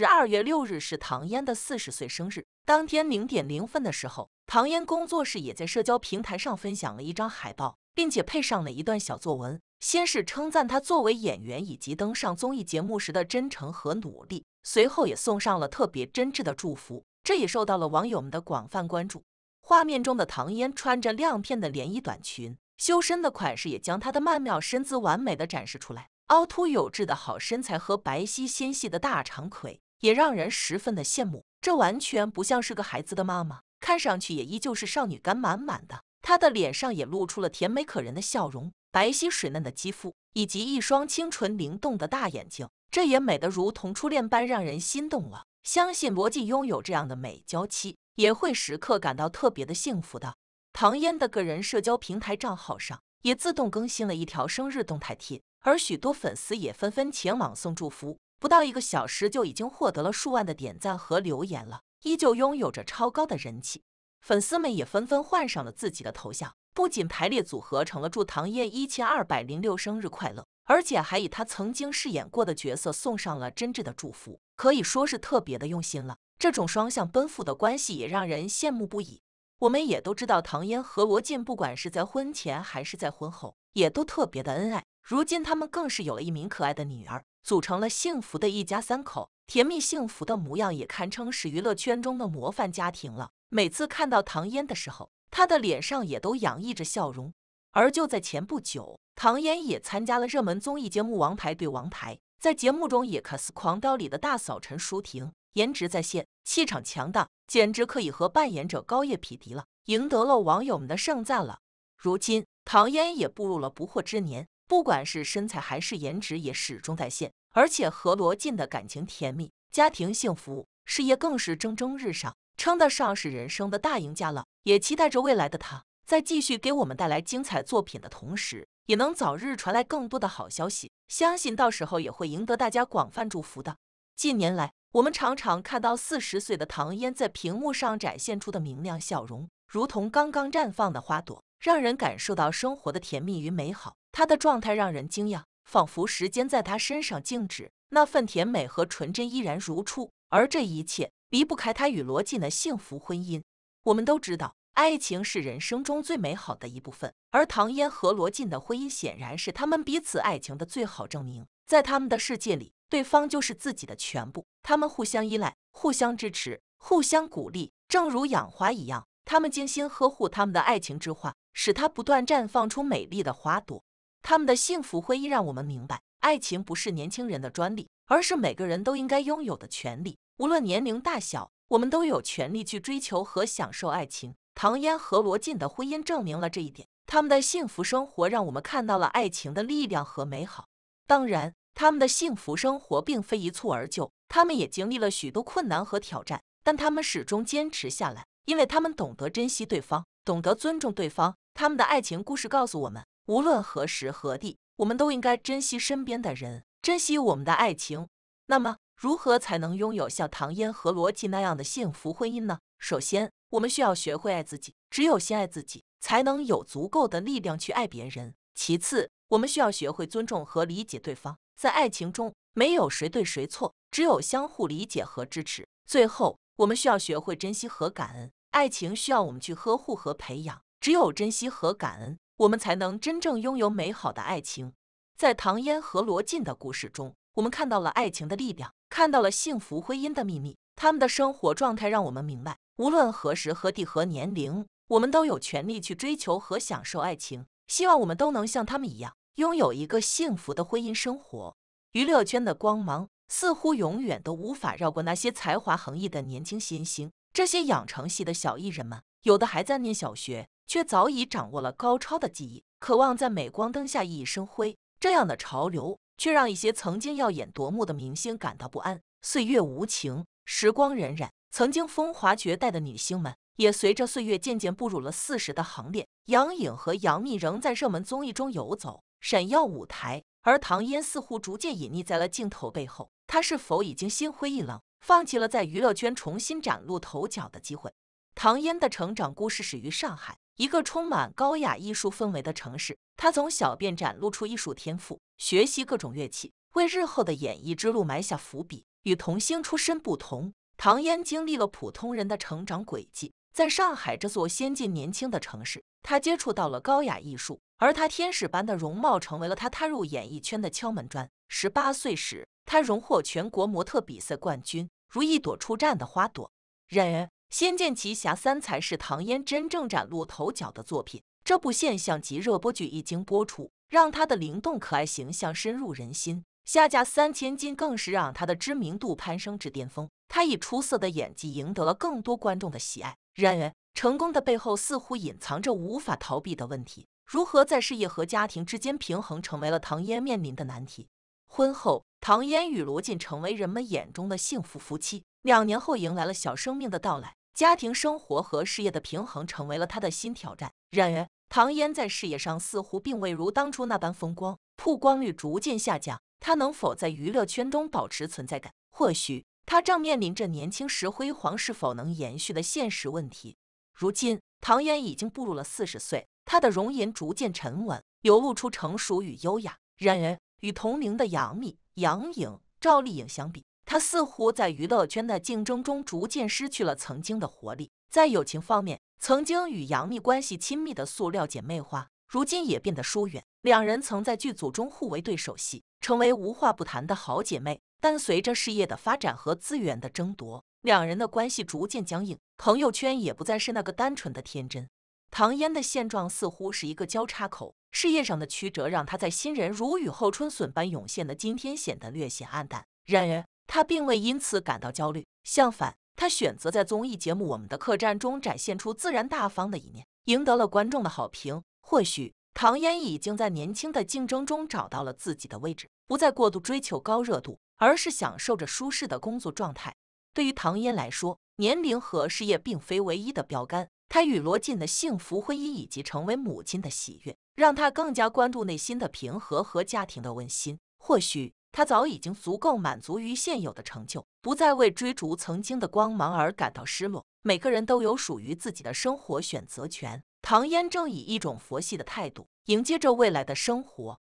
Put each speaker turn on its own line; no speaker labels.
十二月六日是唐嫣的四十岁生日。当天零点零分的时候，唐嫣工作室也在社交平台上分享了一张海报，并且配上了一段小作文。先是称赞她作为演员以及登上综艺节目时的真诚和努力，随后也送上了特别真挚的祝福。这也受到了网友们的广泛关注。画面中的唐嫣穿着亮片的连衣短裙，修身的款式也将她的曼妙身姿完美的展示出来，凹凸有致的好身材和白皙纤细的大长腿。也让人十分的羡慕，这完全不像是个孩子的妈妈，看上去也依旧是少女感满满的。她的脸上也露出了甜美可人的笑容，白皙水嫩的肌肤以及一双清纯灵动的大眼睛，这也美得如同初恋般让人心动了。相信罗晋拥有这样的美娇妻，也会时刻感到特别的幸福的。唐嫣的个人社交平台账号上也自动更新了一条生日动态贴，而许多粉丝也纷纷前往送祝福。不到一个小时就已经获得了数万的点赞和留言了，依旧拥有着超高的人气。粉丝们也纷纷换上了自己的头像，不仅排列组合成了“祝唐嫣一千二百零六生日快乐”，而且还以她曾经饰演过的角色送上了真挚的祝福，可以说是特别的用心了。这种双向奔赴的关系也让人羡慕不已。我们也都知道，唐嫣和罗晋不管是在婚前还是在婚后，也都特别的恩爱。如今他们更是有了一名可爱的女儿。组成了幸福的一家三口，甜蜜幸福的模样也堪称是娱乐圈中的模范家庭了。每次看到唐嫣的时候，她的脸上也都洋溢着笑容。而就在前不久，唐嫣也参加了热门综艺节目《王牌对王牌》，在节目中也可是狂飙》里的大嫂陈淑婷，颜值在线，气场强大，简直可以和扮演者高叶匹敌了，赢得了网友们的盛赞了。如今，唐嫣也步入了不惑之年。不管是身材还是颜值也始终在线，而且和罗晋的感情甜蜜，家庭幸福，事业更是蒸蒸日上，称得上是人生的大赢家了。也期待着未来的他，在继续给我们带来精彩作品的同时，也能早日传来更多的好消息。相信到时候也会赢得大家广泛祝福的。近年来，我们常常看到四十岁的唐嫣在屏幕上展现出的明亮笑容，如同刚刚绽放的花朵，让人感受到生活的甜蜜与美好。他的状态让人惊讶，仿佛时间在他身上静止，那份甜美和纯真依然如初。而这一切离不开他与罗晋的幸福婚姻。我们都知道，爱情是人生中最美好的一部分，而唐嫣和罗晋的婚姻显然是他们彼此爱情的最好证明。在他们的世界里，对方就是自己的全部，他们互相依赖，互相支持，互相鼓励，正如养花一样，他们精心呵护他们的爱情之花，使它不断绽放出美丽的花朵。他们的幸福婚姻让我们明白，爱情不是年轻人的专利，而是每个人都应该拥有的权利。无论年龄大小，我们都有权利去追求和享受爱情。唐嫣和罗晋的婚姻证明了这一点。他们的幸福生活让我们看到了爱情的力量和美好。当然，他们的幸福生活并非一蹴而就，他们也经历了许多困难和挑战，但他们始终坚持下来，因为他们懂得珍惜对方，懂得尊重对方。他们的爱情故事告诉我们。无论何时何地，我们都应该珍惜身边的人，珍惜我们的爱情。那么，如何才能拥有像唐嫣和罗晋那样的幸福婚姻呢？首先，我们需要学会爱自己，只有先爱自己，才能有足够的力量去爱别人。其次，我们需要学会尊重和理解对方，在爱情中没有谁对谁错，只有相互理解和支持。最后，我们需要学会珍惜和感恩，爱情需要我们去呵护和培养，只有珍惜和感恩。我们才能真正拥有美好的爱情。在唐嫣和罗晋的故事中，我们看到了爱情的力量，看到了幸福婚姻的秘密。他们的生活状态让我们明白，无论何时何地何年龄，我们都有权利去追求和享受爱情。希望我们都能像他们一样，拥有一个幸福的婚姻生活。娱乐圈的光芒似乎永远都无法绕过那些才华横溢的年轻新星，这些养成系的小艺人们，有的还在念小学。却早已掌握了高超的技艺，渴望在镁光灯下熠熠生辉。这样的潮流却让一些曾经耀眼夺目的明星感到不安。岁月无情，时光荏苒，曾经风华绝代的女星们也随着岁月渐渐步入了四十的行列。杨颖和杨幂仍在热门综艺中游走，闪耀舞台，而唐嫣似乎逐渐隐匿在了镜头背后。她是否已经心灰意冷，放弃了在娱乐圈重新崭露头角的机会？唐嫣的成长故事始于上海。一个充满高雅艺术氛围的城市，他从小便展露出艺术天赋，学习各种乐器，为日后的演艺之路埋下伏笔。与童星出身不同，唐嫣经历了普通人的成长轨迹。在上海这座先进年轻的城市，她接触到了高雅艺术，而她天使般的容貌成为了她踏入演艺圈的敲门砖。十八岁时，她荣获全国模特比赛冠军，如一朵出战的花朵。然。而，《仙剑奇侠三》才是唐嫣真正崭露头角的作品。这部现象级热播剧一经播出，让她的灵动可爱形象深入人心。下嫁三千金更是让她的知名度攀升至巅峰。她以出色的演技赢得了更多观众的喜爱。然而，成功的背后似乎隐藏着无法逃避的问题。如何在事业和家庭之间平衡，成为了唐嫣面临的难题。婚后，唐嫣与罗晋成为人们眼中的幸福夫妻。两年后，迎来了小生命的到来。家庭生活和事业的平衡成为了他的新挑战。然而，唐嫣在事业上似乎并未如当初那般风光，曝光率逐渐下降。她能否在娱乐圈中保持存在感？或许，她正面临着年轻时辉煌是否能延续的现实问题。如今，唐嫣已经步入了四十岁，她的容颜逐渐沉稳，流露出成熟与优雅。然而，与同龄的杨幂、杨颖、赵丽颖相比，他似乎在娱乐圈的竞争中逐渐失去了曾经的活力。在友情方面，曾经与杨幂关系亲密的“塑料姐妹花”，如今也变得疏远。两人曾在剧组中互为对手戏，成为无话不谈的好姐妹。但随着事业的发展和资源的争夺，两人的关系逐渐僵硬，朋友圈也不再是那个单纯的天真。唐嫣的现状似乎是一个交叉口，事业上的曲折让她在新人如雨后春笋般涌现的今天显得略显暗淡。然而，他并未因此感到焦虑，相反，他选择在综艺节目《我们的客栈》中展现出自然大方的一面，赢得了观众的好评。或许，唐嫣已经在年轻的竞争中找到了自己的位置，不再过度追求高热度，而是享受着舒适的工作状态。对于唐嫣来说，年龄和事业并非唯一的标杆，她与罗晋的幸福婚姻以及成为母亲的喜悦，让她更加关注内心的平和和家庭的温馨。或许。他早已经足够满足于现有的成就，不再为追逐曾经的光芒而感到失落。每个人都有属于自己的生活选择权。唐嫣正以一种佛系的态度迎接着未来的生活。